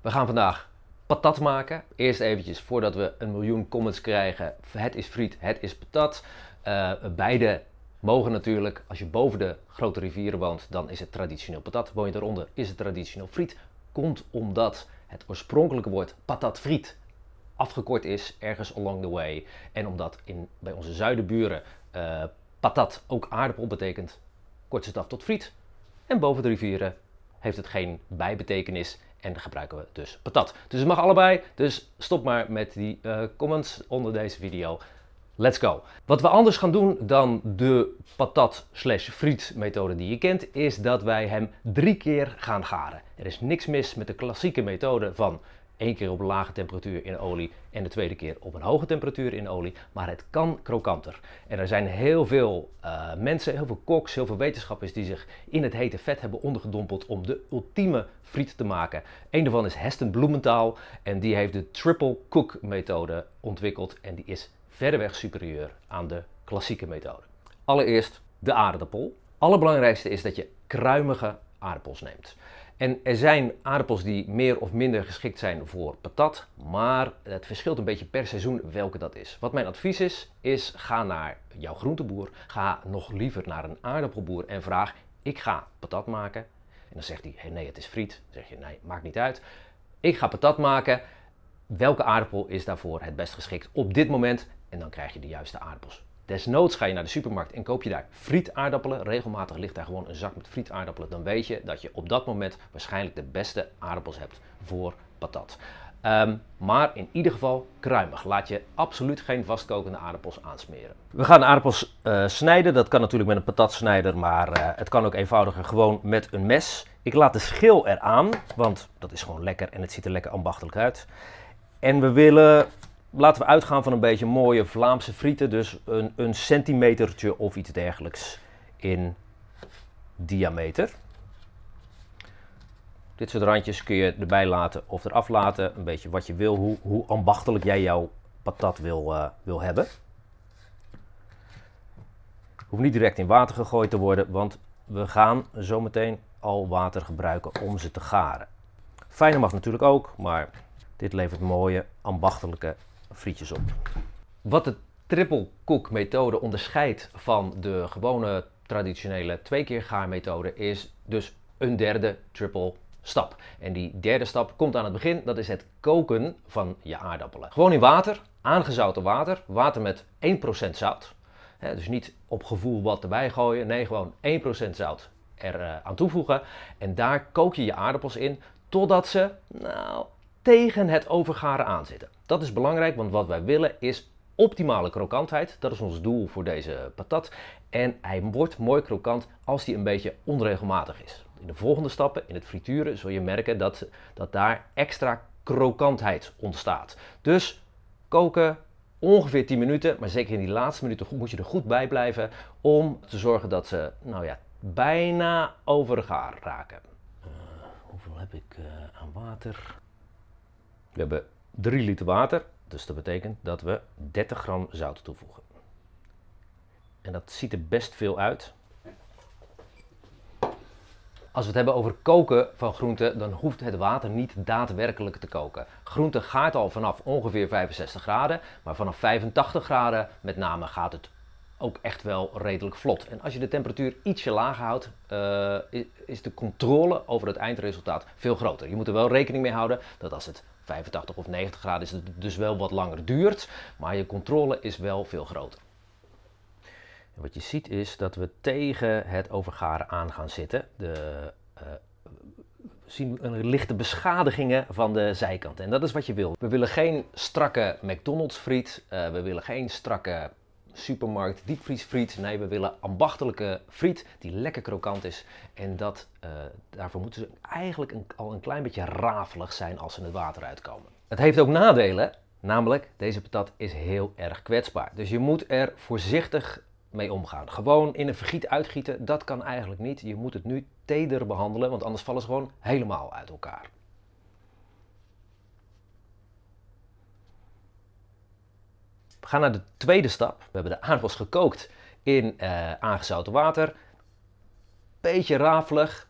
We gaan vandaag patat maken. Eerst eventjes, voordat we een miljoen comments krijgen, het is friet, het is patat. Eh, beide mogen natuurlijk. Als je boven de grote rivieren woont, dan is het traditioneel patat. Woon je daaronder, is het traditioneel friet. Komt omdat het oorspronkelijke woord patat friet afgekort is ergens along the way. En omdat in, bij onze zuidenburen uh, patat ook aardappel betekent, kort ze het af tot friet. En boven de rivieren heeft het geen bijbetekenis en dan gebruiken we dus patat. Dus het mag allebei. Dus stop maar met die eh, comments onder deze video. Let's go. Wat we anders gaan doen dan de patat slash friet methode die je kent, is dat wij hem drie keer gaan garen. Er is niks mis met de klassieke methode van Eén keer op een lage temperatuur in olie en de tweede keer op een hoge temperatuur in olie. Maar het kan krokanter. En er zijn heel veel eh, mensen, heel veel koks, heel veel wetenschappers die zich in het hete vet hebben ondergedompeld om de ultieme friet te maken. Eén daarvan is Heston Bloementaal en die heeft de triple cook methode ontwikkeld. En die is verreweg superieur aan de klassieke methode. Allereerst de aardappel. Allerbelangrijkste is dat je kruimige aardappels neemt. En er zijn aardappels die meer of minder geschikt zijn voor patat, maar het verschilt een beetje per seizoen welke dat is. Wat mijn advies is, is ga naar jouw groenteboer, ga nog liever naar een aardappelboer en vraag, ik ga patat maken. En dan zegt hij, hey, nee het is friet. Dan zeg je, nee maakt niet uit. Ik ga patat maken, welke aardappel is daarvoor het best geschikt op dit moment? En dan krijg je de juiste aardappels. Desnoods ga je naar de supermarkt en koop je daar frietaardappelen. Regelmatig ligt daar gewoon een zak met frietaardappelen. Dan weet je dat je op dat moment waarschijnlijk de beste aardappels hebt voor patat. Ehm, maar in ieder geval kruimig. Laat je absoluut geen vastkokende aardappels aansmeren. We gaan de aardappels eh, snijden. Dat kan natuurlijk met een patatsnijder, maar eh, het kan ook eenvoudiger gewoon met een mes. Ik laat de schil eraan, want dat is gewoon lekker en het ziet er lekker ambachtelijk uit. En we willen laten we uitgaan van een beetje mooie Vlaamse frieten. Dus een, een of iets dergelijks in diameter. Dit soort randjes kun je erbij laten of eraf laten. Een beetje wat je wil, hoe, hoe ambachtelijk jij jouw patat wil, uh, wil hebben. Hoeft niet direct in water gegooid te worden, want we gaan zometeen al water gebruiken om ze te garen. Fijner mag natuurlijk ook, maar dit levert mooie ambachtelijke frietjes op. Wat de triple cook methode onderscheidt van de gewone traditionele twee keer gaar methode is dus een derde triple stap. En die derde stap komt aan het begin, dat is het koken van je aardappelen. Gewoon in water, aangezouten water, water met 1% zout. dus niet op gevoel wat erbij gooien, nee gewoon 1% zout er eh, aan toevoegen. En daar kook je je aardappels in totdat ze nou, tegen het overgaren aan zitten. Dat is belangrijk, want wat wij willen is optimale krokantheid. Dat is ons doel voor deze patat. En hij wordt mooi krokant als hij een beetje onregelmatig is. In de volgende stappen, in het frituren, zul je merken dat, dat daar extra krokantheid ontstaat. Dus koken ongeveer 10 minuten, maar zeker in die laatste minuten moet je er goed bij blijven om te zorgen dat ze nou ja, bijna over raken. Eh, hoeveel heb ik eh, aan water? We hebben 3 liter water. Dus dat betekent dat we 30 gram zout toevoegen. En dat ziet er best veel uit. Als we het hebben over koken van groenten, dan hoeft het water niet daadwerkelijk te koken. Groente gaat al vanaf ongeveer 65 graden, maar vanaf 85 graden met name gaat het ook echt wel redelijk vlot. En als je de temperatuur ietsje laag houdt, eh, is de controle over het eindresultaat veel groter. Je moet er wel rekening mee houden dat als het 85 of 90 graden is, het dus wel wat langer duurt, maar je controle is wel veel groter. En wat je ziet is dat we tegen het overgaren aan gaan zitten. De, eh, zien een lichte beschadigingen van de zijkant. En dat is wat je wil. We willen geen strakke McDonald's friet. Eh, we willen geen strakke supermarkt friet. Nee, we willen ambachtelijke friet die lekker krokant is. En dat, eh, daarvoor moeten ze eigenlijk al een klein beetje rafelig zijn als ze in het water uitkomen. Het heeft ook nadelen, namelijk deze patat is heel erg kwetsbaar. Dus je moet er voorzichtig mee omgaan. Gewoon in een vergiet uitgieten, dat kan eigenlijk niet. Je moet het nu teder behandelen, want anders vallen ze gewoon helemaal uit elkaar. We gaan naar de tweede stap. We hebben de aardappels gekookt in uh, aangezouten water. Beetje rafelig,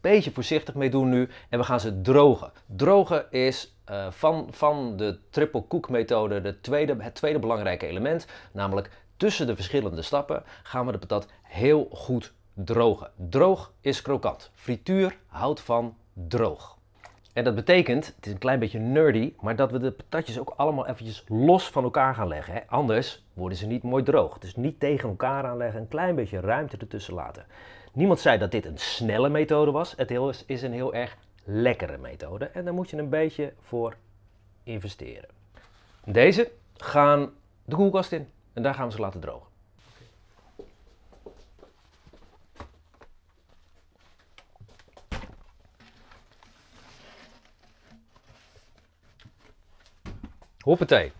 beetje voorzichtig mee doen nu. En we gaan ze drogen. Drogen is eh, van, van de triple cook methode de tweede, het tweede belangrijke element. Namelijk tussen de verschillende stappen gaan we de patat heel goed drogen. Droog is krokant. Frituur houdt van droog. En dat betekent, het is een klein beetje nerdy, maar dat we de patatjes ook allemaal eventjes los van elkaar gaan leggen. Hè? Anders worden ze niet mooi droog. Dus niet tegen elkaar aanleggen, een klein beetje ruimte ertussen laten. Niemand zei dat dit een snelle methode was. Het is een heel erg lekkere methode. En daar moet je een beetje voor investeren. Deze gaan de koelkast in en daar gaan we ze laten drogen. Hoppatee.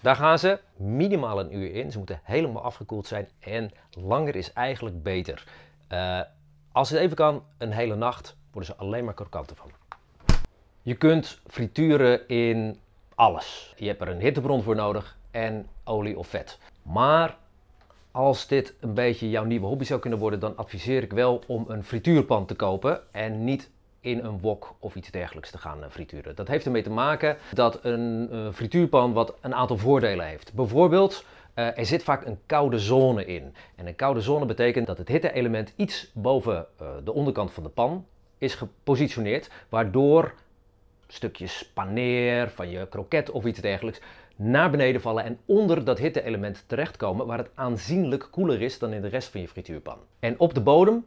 Daar gaan ze minimaal een uur in. Ze moeten helemaal afgekoeld zijn en langer is eigenlijk beter. Eh, als het even kan, een hele nacht worden ze alleen maar krokanter van. Je kunt frituren in alles. Je hebt er een hittebron voor nodig en olie of vet. Maar als dit een beetje jouw nieuwe hobby zou kunnen worden, dan adviseer ik wel om een frituurpan te kopen en niet in een wok of iets dergelijks te gaan eh, frituren. Dat heeft ermee te maken dat een eh, frituurpan wat een aantal voordelen heeft. Bijvoorbeeld, eh, er zit vaak een koude zone in. En een koude zone betekent dat het hitte-element iets boven de onderkant van de pan is gepositioneerd, waardoor stukjes paneer van je kroket of iets dergelijks naar beneden vallen en onder dat hitte-element terechtkomen, waar het aanzienlijk koeler is dan in de rest van je frituurpan. En op de bodem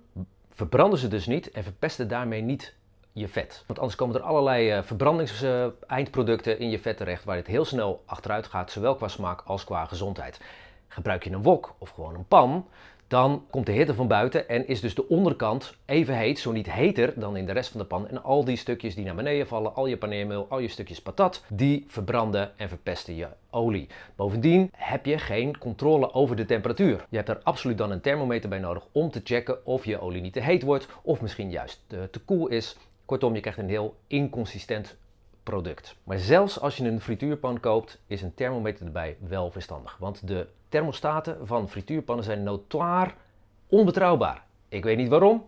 verbranden ze dus niet en verpesten daarmee niet je vet. Want anders komen er allerlei eh, verbrandingseindproducten eh, in je vet terecht waar het heel snel achteruit gaat, zowel qua smaak als qua gezondheid. Gebruik je een wok of gewoon een pan, dan komt de hitte van buiten en is dus de onderkant even heet, zo niet heter dan in de rest van de pan. En al die stukjes die naar beneden vallen, al je paneermeel, al je stukjes patat, die verbranden en verpesten je olie. Bovendien heb je geen controle over de temperatuur. Je hebt er absoluut dan een thermometer bij nodig om te checken of je olie niet te heet wordt of misschien juist te koel is Kortom, je krijgt een heel inconsistent product. Maar zelfs als je een frituurpan koopt, is een thermometer erbij wel verstandig. Want de thermostaten van frituurpannen zijn notoir onbetrouwbaar. Ik weet niet waarom.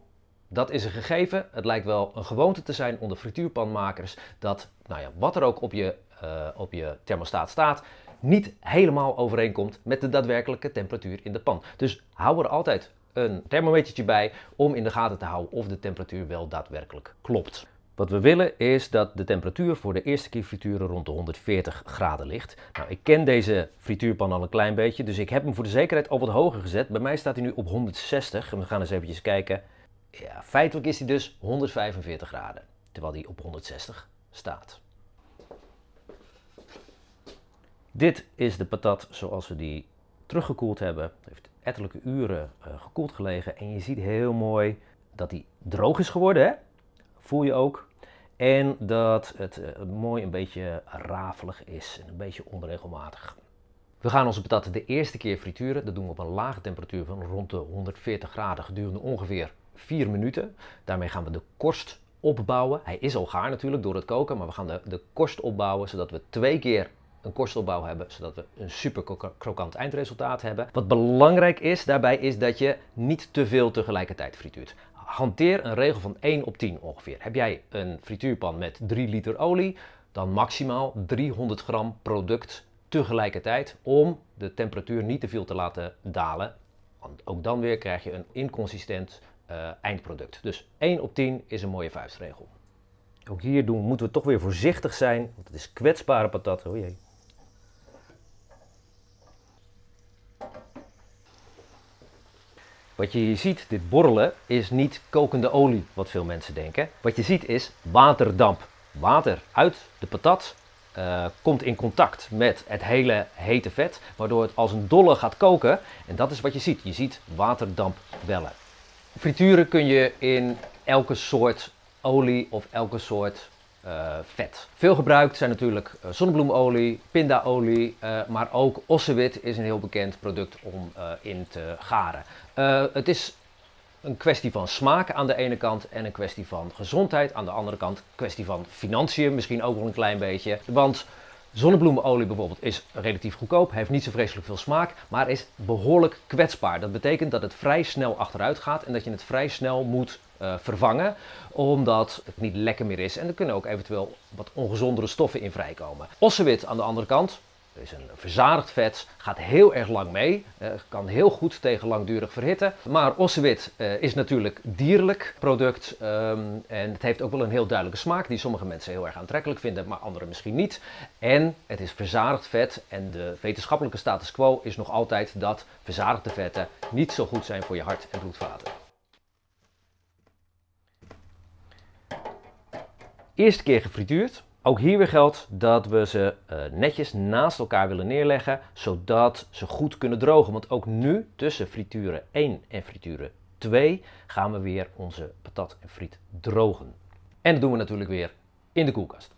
Dat is een gegeven. Het lijkt wel een gewoonte te zijn onder frituurpanmakers dat nou ja, wat er ook op je, uh, op je thermostaat staat, niet helemaal overeenkomt met de daadwerkelijke temperatuur in de pan. Dus hou er altijd een thermometertje bij om in de gaten te houden of de temperatuur wel daadwerkelijk klopt. Wat we willen is dat de temperatuur voor de eerste keer frituren rond de 140 graden ligt. Nou, ik ken deze frituurpan al een klein beetje, dus ik heb hem voor de zekerheid al wat hoger gezet. Bij mij staat hij nu op 160 en we gaan eens eventjes kijken. Ja, feitelijk is hij dus 145 graden, terwijl hij op 160 staat. Dit is de patat zoals we die teruggekoeld hebben. Heeft ettelijke uren eh, gekoeld gelegen. En je ziet heel mooi dat die droog is geworden. Hè? Voel je ook. En dat eh, het mooi een beetje rafelig is. En een beetje onregelmatig. We gaan onze patat de eerste keer frituren. Dat doen we op een lage temperatuur van rond de 140 graden gedurende ongeveer 4 minuten. Daarmee gaan we de korst opbouwen. Hij is al gaar natuurlijk door het koken, maar we gaan de, de korst opbouwen zodat we twee keer een korstelbouw hebben, zodat we een super krokant eindresultaat hebben. Wat belangrijk is daarbij is dat je niet te veel tegelijkertijd frituurt. Hanteer een regel van 1 op 10 ongeveer. Heb jij een frituurpan met 3 liter olie, dan maximaal 300 gram product tegelijkertijd om de temperatuur niet te veel te laten dalen. Want ook dan weer krijg je een inconsistent eh, eindproduct. Dus 1 op 10 is een mooie vuistregel. Ook hier doen, moeten we toch weer voorzichtig zijn, want het is kwetsbare patat. Oh jee. Wat je hier ziet, dit borrelen, is niet kokende olie, wat veel mensen denken. Wat je ziet is waterdamp. Water uit de patat eh, komt in contact met het hele hete vet, waardoor het als een dolle gaat koken. En dat is wat je ziet. Je ziet waterdamp bellen. Frituren kun je in elke soort olie of elke soort eh, vet. Veel gebruikt zijn natuurlijk eh, zonnebloemolie, pindaolie, eh, maar ook ossewit is een heel bekend product om in te garen. het is een kwestie van smaak aan de ene kant en een kwestie van gezondheid aan de andere kant. Kwestie van financiën misschien ook wel een klein beetje, want Zonnebloemolie bijvoorbeeld is relatief goedkoop, heeft niet zo vreselijk veel smaak, maar is behoorlijk kwetsbaar. Dat betekent dat het vrij snel achteruit gaat en dat je het vrij snel moet eh, vervangen, omdat het niet lekker meer is. En er kunnen ook eventueel wat ongezondere stoffen in vrijkomen. Ossewit aan de andere kant, is een verzadigd vet, gaat heel erg lang mee, eh, kan heel goed tegen langdurig verhitten. Maar ossewit eh, is natuurlijk dierlijk product ehm, en het heeft ook wel een heel duidelijke smaak die sommige mensen heel erg aantrekkelijk vinden, maar anderen misschien niet. En het is verzadigd vet en de wetenschappelijke status quo is nog altijd dat verzadigde vetten niet zo goed zijn voor je hart en bloedvaten. Eerste keer gefrituurd. Ook hier weer geldt dat we ze eh, netjes naast elkaar willen neerleggen, zodat ze goed kunnen drogen. Want ook nu, tussen frituren 1 en frituren 2, gaan we weer onze patat en friet drogen. En dat doen we natuurlijk weer in de koelkast.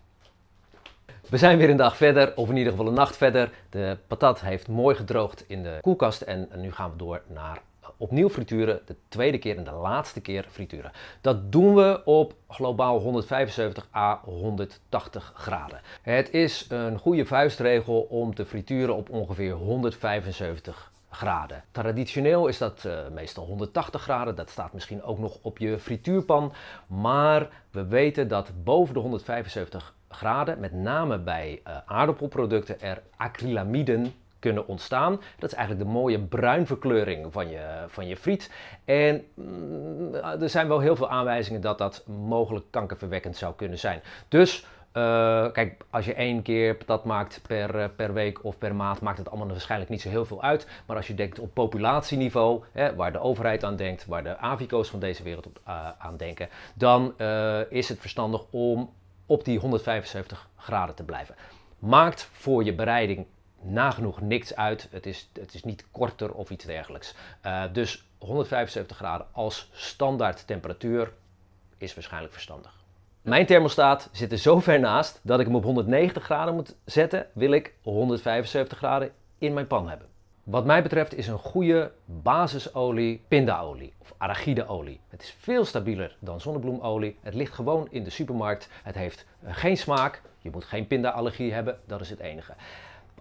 We zijn weer een dag verder, of in ieder geval een nacht verder. De patat heeft mooi gedroogd in de koelkast en nu gaan we door naar opnieuw frituren, de tweede keer en de laatste keer frituren. Dat doen we op globaal 175 à 180 graden. Het is een goede vuistregel om te frituren op ongeveer 175 graden. Traditioneel is dat eh, meestal 180 graden, dat staat misschien ook nog op je frituurpan, maar we weten dat boven de 175 graden, met name bij eh, aardappelproducten, er acrylamiden kunnen ontstaan. Dat is eigenlijk de mooie bruinverkleuring van je, van je friet. En mm, er zijn wel heel veel aanwijzingen dat dat mogelijk kankerverwekkend zou kunnen zijn. Dus eh, kijk, als je één keer dat maakt per, eh, per week of per maand, maakt het allemaal waarschijnlijk niet zo heel veel uit. Maar als je denkt op populatieniveau, hè, waar de overheid aan denkt, waar de AVICO's van deze wereld op, eh, aan denken, dan is het verstandig om op die 175 graden te blijven. Maakt voor je bereiding nagenoeg niks uit. Het is, het is niet korter of iets dergelijks. Eh, dus 175 graden als standaard temperatuur is waarschijnlijk verstandig. Mijn thermostaat zit er zo ver naast dat ik hem op 190 graden moet zetten, wil ik 175 graden in mijn pan hebben. Wat mij betreft is een goede basisolie pindaolie of arachideolie. Het is veel stabieler dan zonnebloemolie. Het ligt gewoon in de supermarkt. Het heeft eh, geen smaak. Je moet geen pindaallergie hebben, dat is het enige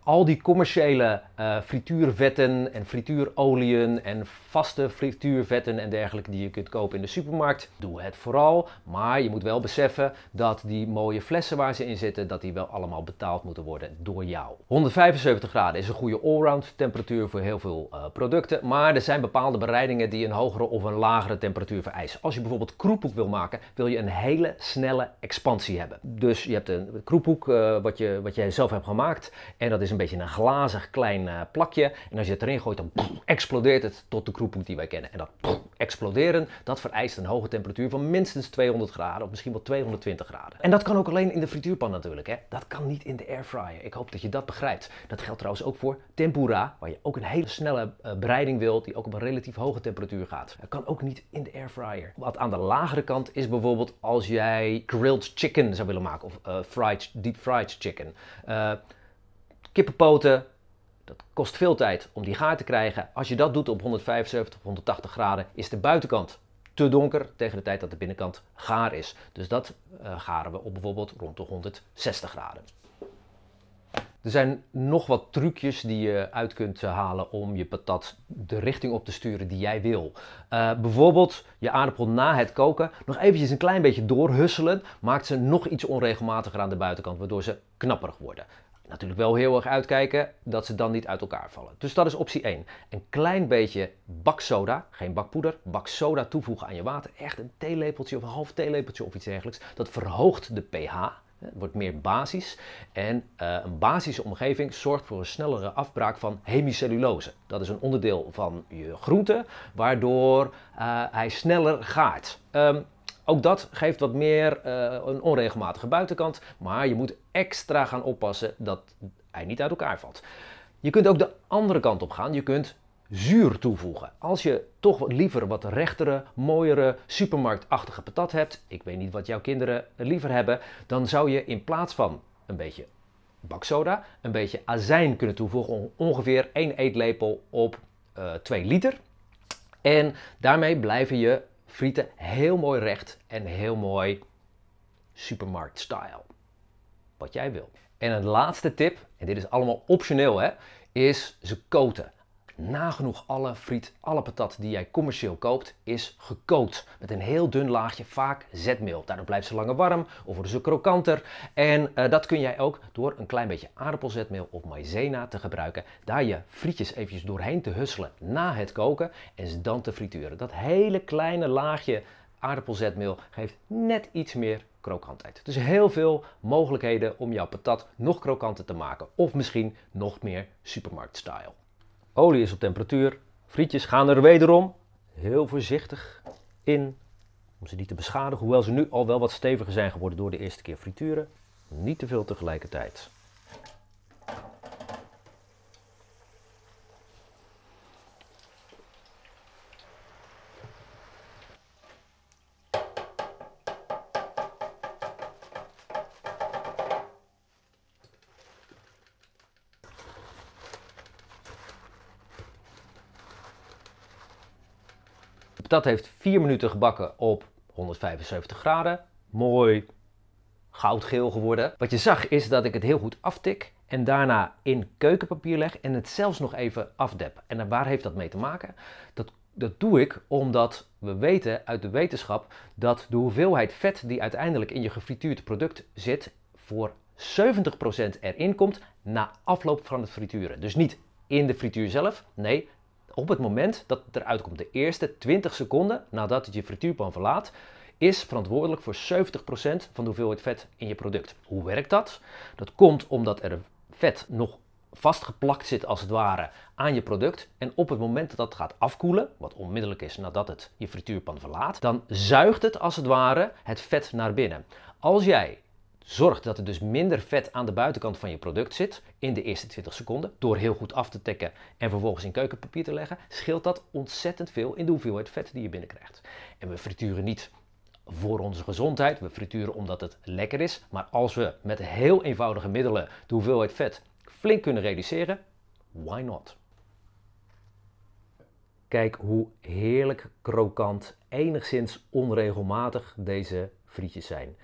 al die commerciële eh, frituurvetten en frituurolieën en vaste frituurvetten en dergelijke die je kunt kopen in de supermarkt, doe het vooral. Maar je moet wel beseffen dat die mooie flessen waar ze in zitten, dat die wel allemaal betaald moeten worden door jou. 175 graden is een goede allround temperatuur voor heel veel eh, producten, maar er zijn bepaalde bereidingen die een hogere of een lagere temperatuur vereisen. Als je bijvoorbeeld kroephoek wil maken, wil je een hele snelle expansie hebben. Dus je hebt een kroephoek eh, wat, je, wat jij zelf hebt gemaakt en dat is is een beetje een glazig klein eh, plakje. En als je het erin gooit, dan explodeert het tot de kroephoek die wij kennen. En dat exploderen, dat vereist een hoge temperatuur van minstens 200 graden of misschien wel 220 graden. En dat kan ook alleen in de frituurpan natuurlijk. Hè? Dat kan niet in de airfryer. Ik hoop dat je dat begrijpt. Dat geldt trouwens ook voor tempura, waar je ook een hele snelle uh, bereiding wilt, die ook op een relatief hoge temperatuur gaat. Dat kan ook niet in de airfryer. Wat aan de lagere kant is bijvoorbeeld als jij grilled chicken zou willen maken of eh, fried, deep fried chicken. Kippenpoten, dat kost veel tijd om die gaar te krijgen. Als je dat doet op 175 of 180 graden, is de buitenkant te donker tegen de tijd dat de binnenkant gaar is. Dus dat eh, garen we op bijvoorbeeld rond de 160 graden. Er zijn nog wat trucjes die je uit kunt eh, halen om je patat de richting op te sturen die jij wil. Eh, bijvoorbeeld je aardappel na het koken nog eventjes een klein beetje doorhusselen. Maakt ze nog iets onregelmatiger aan de buitenkant, waardoor ze knapperig worden. Natuurlijk wel heel erg uitkijken dat ze dan niet uit elkaar vallen. Dus dat is optie 1. Een klein beetje baksoda, geen bakpoeder, baksoda toevoegen aan je water. Echt een theelepeltje of een half theelepeltje of iets dergelijks. Dat verhoogt de pH. wordt meer basis, En eh, een basische omgeving zorgt voor een snellere afbraak van hemicellulose. Dat is een onderdeel van je groente, waardoor eh, hij sneller gaat. Ehm, ook dat geeft wat meer eh, een onregelmatige buitenkant, maar je moet extra gaan oppassen dat hij niet uit elkaar valt. Je kunt ook de andere kant op gaan. Je kunt zuur toevoegen. Als je toch liever wat rechtere, mooiere, supermarktachtige patat hebt, ik weet niet wat jouw kinderen liever hebben, dan zou je in plaats van een beetje baksoda, een beetje azijn kunnen toevoegen, ongeveer één eetlepel op uh, eh, 2 liter. En daarmee blijven je frieten heel mooi recht en heel mooi supermarkt-style. Wat jij wil. En een laatste tip, en dit is allemaal optioneel hè, is ze koten nagenoeg alle friet, alle patat die jij commercieel koopt, is gekookt. Met een heel dun laagje, vaak zetmeel. Daardoor blijft ze langer warm of worden ze krokanter. En eh, dat kun jij ook door een klein beetje aardappelzetmeel of maizena te gebruiken. Daar je frietjes eventjes doorheen te husselen na het koken en ze dan te frituren. Dat hele kleine laagje aardappelzetmeel geeft net iets meer krokantheid. Dus heel veel mogelijkheden om jouw patat nog krokanter te maken of misschien nog meer supermarktstyle. Olie is op temperatuur. Frietjes gaan er wederom heel voorzichtig in. Om ze niet te beschadigen, hoewel ze nu al wel wat steviger zijn geworden door de eerste keer frituren. Niet te veel tegelijkertijd. Dat heeft 4 minuten gebakken op 175 graden. Mooi goudgeel geworden. Wat je zag is dat ik het heel goed aftik en daarna in keukenpapier leg en het zelfs nog even afdep. En waar heeft dat mee te maken? Dat, dat doe ik omdat we weten uit de wetenschap dat de hoeveelheid vet die uiteindelijk in je gefrituurd product zit voor 70% erin komt na afloop van het frituren. Dus niet in de frituur zelf, nee, op het moment dat het eruit komt, de eerste 20 seconden nadat het je frituurpan verlaat, is verantwoordelijk voor 70% van de hoeveelheid vet in je product. Hoe werkt dat? Dat komt omdat er vet nog vastgeplakt zit als het ware aan je product. En op het moment dat dat gaat afkoelen, wat onmiddellijk is nadat het je frituurpan verlaat, dan zuigt het als het ware het vet naar binnen. Als jij Zorg dat er dus minder vet aan de buitenkant van je product zit in de eerste 20 seconden. Door heel goed af te tekken en vervolgens in keukenpapier te leggen, scheelt dat ontzettend veel in de hoeveelheid vet die je binnenkrijgt. En we frituren niet voor onze gezondheid, we frituren omdat het lekker is. Maar als we met heel eenvoudige middelen de hoeveelheid vet flink kunnen reduceren, why not? Kijk hoe heerlijk krokant, enigszins onregelmatig deze frietjes zijn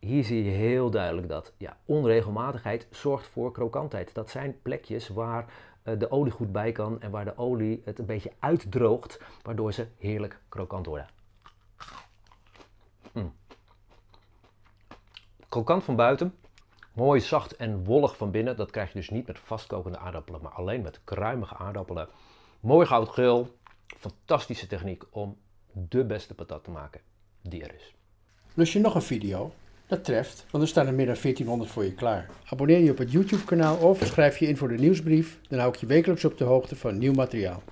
hier zie je heel duidelijk dat ja, onregelmatigheid zorgt voor krokantheid. Dat zijn plekjes waar eh, de olie goed bij kan en waar de olie het een beetje uitdroogt, waardoor ze heerlijk krokant worden. Hmm. Krokant van buiten, mooi zacht en wollig van binnen. Dat krijg je dus niet met vastkokende aardappelen, maar alleen met kruimige aardappelen. Mooi goudgeel, fantastische techniek om de beste patat te maken die er is. Lust je nog een video? Dat treft, want er staan er meer dan 1400 voor je klaar. Abonneer je op het YouTube-kanaal of schrijf je in voor de nieuwsbrief. Dan hou ik je wekelijks op de hoogte van nieuw materiaal.